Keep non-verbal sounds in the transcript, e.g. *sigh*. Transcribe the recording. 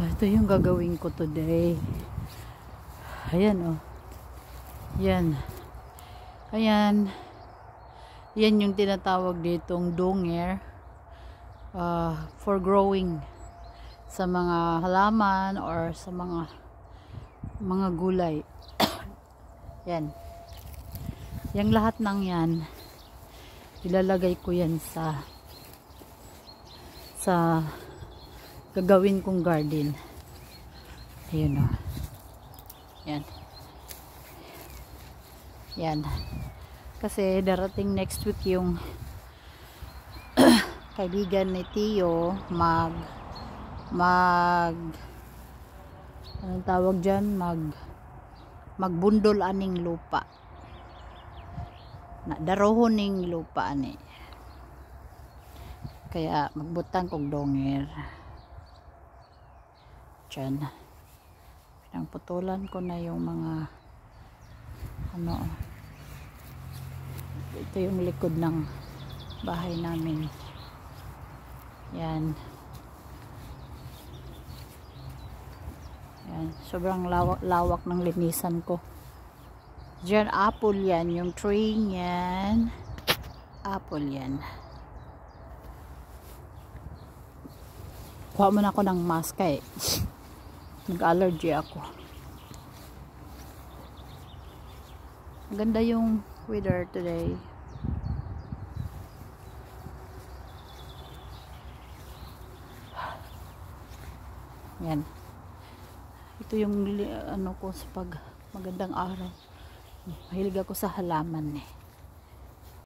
ito yung gagawin ko today ayan oh yan ayan yan yung tinatawag ditong donger uh, for growing sa mga halaman or sa mga mga gulay *coughs* yan yung lahat ng yan ilalagay ko yan sa sa gagawin kong garden ayun o oh. yan yan kasi darating next week yung *clears throat* kaibigan ni Tio mag mag anong tawag dyan mag magbundol aning lupa na darohoning lupa ani kaya magbutang kog donger dyan pinagputulan ko na yung mga ano ito yung likod ng bahay namin yan yan sobrang lawak, lawak ng linisan ko dyan apple yan yung tree yan apple yan kuha mo na ako ng mask eh *laughs* nag-allergy ako ganda yung weather today yan ito yung ano ko sa pag magandang araw mahilig ako sa halaman eh